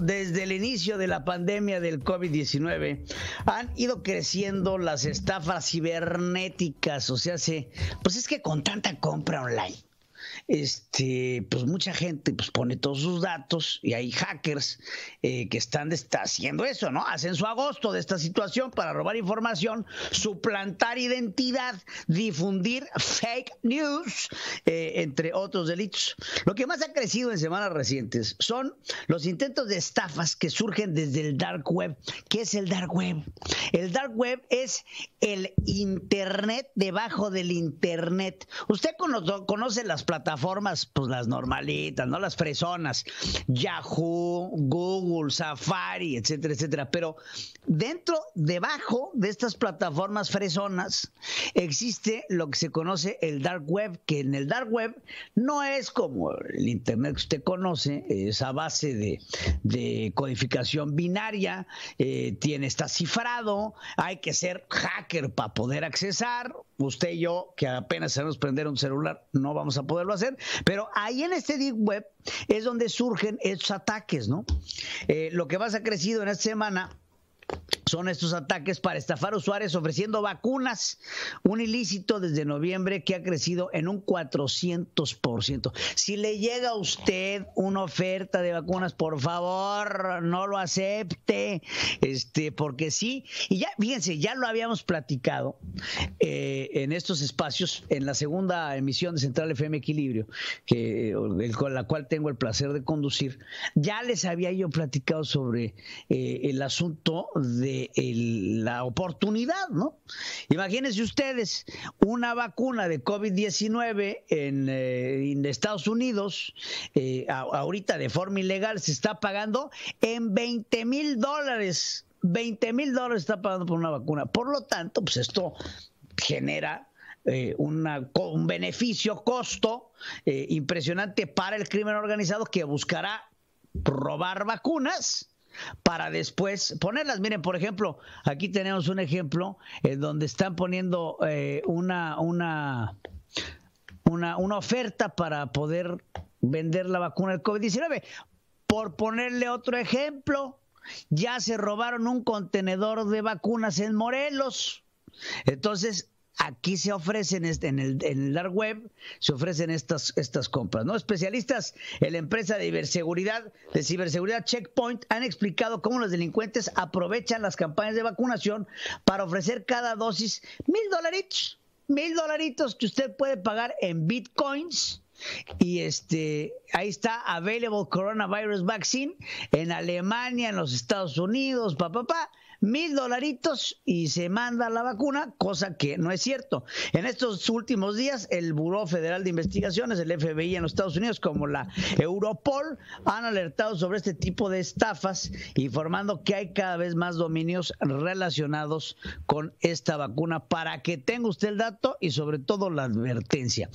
Desde el inicio de la pandemia del COVID-19 han ido creciendo las estafas cibernéticas, o sea, pues es que con tanta compra online este, pues mucha gente pues pone todos sus datos y hay hackers eh, que están está haciendo eso, ¿no? Hacen su agosto de esta situación para robar información, suplantar identidad, difundir fake news, eh, entre otros delitos. Lo que más ha crecido en semanas recientes son los intentos de estafas que surgen desde el dark web. ¿Qué es el dark web? El dark web es el internet debajo del internet. Usted conoce las plataformas plataformas, pues las normalitas, ¿no? Las fresonas, Yahoo, Google, Safari, etcétera, etcétera. Pero dentro, debajo de estas plataformas fresonas, existe lo que se conoce el dark web, que en el dark web no es como el internet que usted conoce, esa base de, codificación binaria, eh, tiene, está cifrado, hay que ser hacker para poder accesar. Usted y yo, que apenas sabemos prender un celular, no vamos a poderlo hacer. Pero ahí en este Web es donde surgen esos ataques, ¿no? Eh, lo que más ha crecido en esta semana son estos ataques para estafar usuarios ofreciendo vacunas, un ilícito desde noviembre que ha crecido en un 400%. Si le llega a usted una oferta de vacunas, por favor, no lo acepte, este, porque sí, y ya, fíjense, ya lo habíamos platicado eh, en estos espacios, en la segunda emisión de Central FM Equilibrio, que, eh, con la cual tengo el placer de conducir, ya les había yo platicado sobre eh, el asunto de la oportunidad, ¿no? Imagínense ustedes una vacuna de COVID-19 eh, en, Estados Unidos, eh, ahorita de forma ilegal, se está pagando en 20 mil dólares. 20 mil dólares está pagando por una vacuna. Por lo tanto, pues esto genera eh, una, un beneficio, costo impresionante para el crimen organizado que buscará robar vacunas para después ponerlas. Miren, por ejemplo, aquí tenemos un ejemplo en eh, donde están poniendo eh, una, una, una, una oferta para poder vender la vacuna del COVID-19. Por ponerle otro ejemplo, ya se robaron un contenedor de vacunas en Morelos. Entonces, aquí se ofrecen este, en el, en el dark web, se ofrecen estas, estas compras. ¿no? Especialistas en la empresa de ciberseguridad, de ciberseguridad Checkpoint han explicado cómo los delincuentes aprovechan las campañas de vacunación para ofrecer cada dosis mil dolaritos, mil dolaritos que usted puede pagar en bitcoins y este, ahí está Available Coronavirus Vaccine en Alemania, en los Estados Unidos, papá, mil dolaritos y se manda la vacuna, cosa que no es cierto. En estos últimos días, el Buró Federal de Investigaciones, el FBI en los Estados Unidos, como la Europol, han alertado sobre este tipo de estafas, informando que hay cada vez más dominios relacionados con esta vacuna para que tenga usted el dato y sobre todo la advertencia.